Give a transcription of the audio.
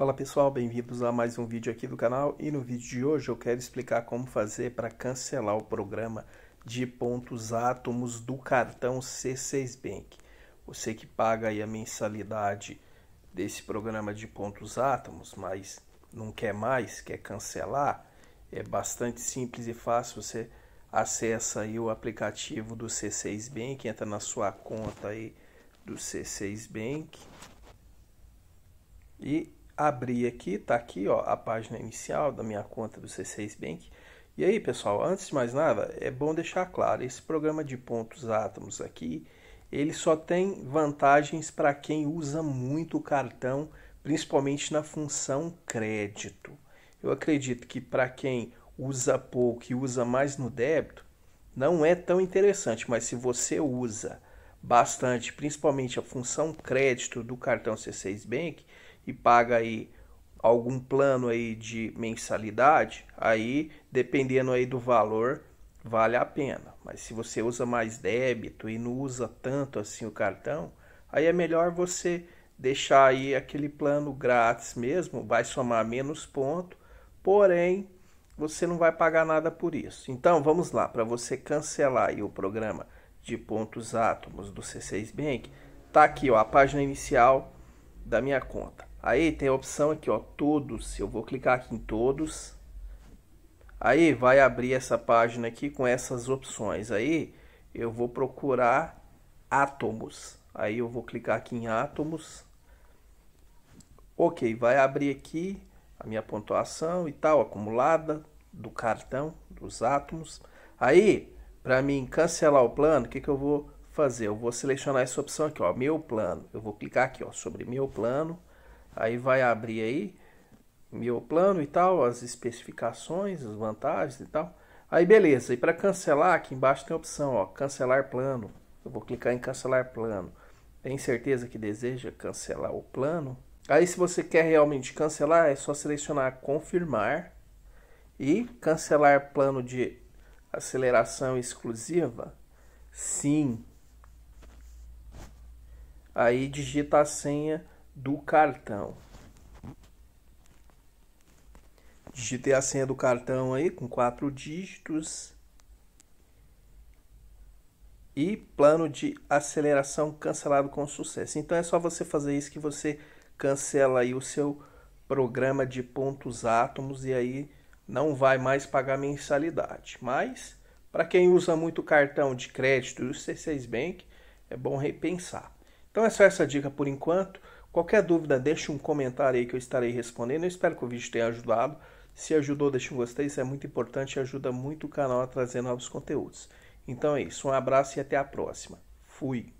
Fala pessoal, bem-vindos a mais um vídeo aqui do canal e no vídeo de hoje eu quero explicar como fazer para cancelar o programa de pontos átomos do cartão C6 Bank. Você que paga aí a mensalidade desse programa de pontos átomos, mas não quer mais, quer cancelar, é bastante simples e fácil, você acessa aí o aplicativo do C6 Bank, entra na sua conta aí do C6 Bank e abrir aqui, tá aqui ó, a página inicial da minha conta do C6 Bank. E aí, pessoal, antes de mais nada, é bom deixar claro, esse programa de pontos átomos aqui, ele só tem vantagens para quem usa muito o cartão, principalmente na função crédito. Eu acredito que para quem usa pouco e usa mais no débito, não é tão interessante, mas se você usa bastante, principalmente a função crédito do cartão C6 Bank, e paga aí algum plano aí de mensalidade, aí dependendo aí do valor, vale a pena. Mas se você usa mais débito e não usa tanto assim o cartão, aí é melhor você deixar aí aquele plano grátis mesmo, vai somar menos ponto, porém você não vai pagar nada por isso. Então vamos lá, para você cancelar aí o programa de pontos átomos do C6 Bank, tá aqui ó, a página inicial da minha conta. Aí tem a opção aqui, ó, todos. Eu vou clicar aqui em todos. Aí vai abrir essa página aqui com essas opções. Aí eu vou procurar átomos. Aí eu vou clicar aqui em átomos. Ok, vai abrir aqui a minha pontuação e tal, acumulada do cartão, dos átomos. Aí, para mim cancelar o plano, o que, que eu vou fazer? Eu vou selecionar essa opção aqui, ó, meu plano. Eu vou clicar aqui, ó, sobre meu plano. Aí vai abrir aí meu plano e tal, as especificações, as vantagens e tal. Aí beleza, e para cancelar aqui embaixo tem a opção, ó, cancelar plano. Eu vou clicar em cancelar plano. Tem certeza que deseja cancelar o plano? Aí se você quer realmente cancelar, é só selecionar confirmar e cancelar plano de aceleração exclusiva. Sim. Aí digita a senha do cartão. Digitei a senha do cartão aí com quatro dígitos. E plano de aceleração cancelado com sucesso. Então é só você fazer isso que você cancela aí o seu programa de pontos átomos e aí não vai mais pagar mensalidade. Mas para quem usa muito cartão de crédito e o C6 Bank, é bom repensar. Então é só essa dica por enquanto. Qualquer dúvida, deixe um comentário aí que eu estarei respondendo. Eu espero que o vídeo tenha ajudado. Se ajudou, deixe um gostei, isso é muito importante e ajuda muito o canal a trazer novos conteúdos. Então é isso, um abraço e até a próxima. Fui!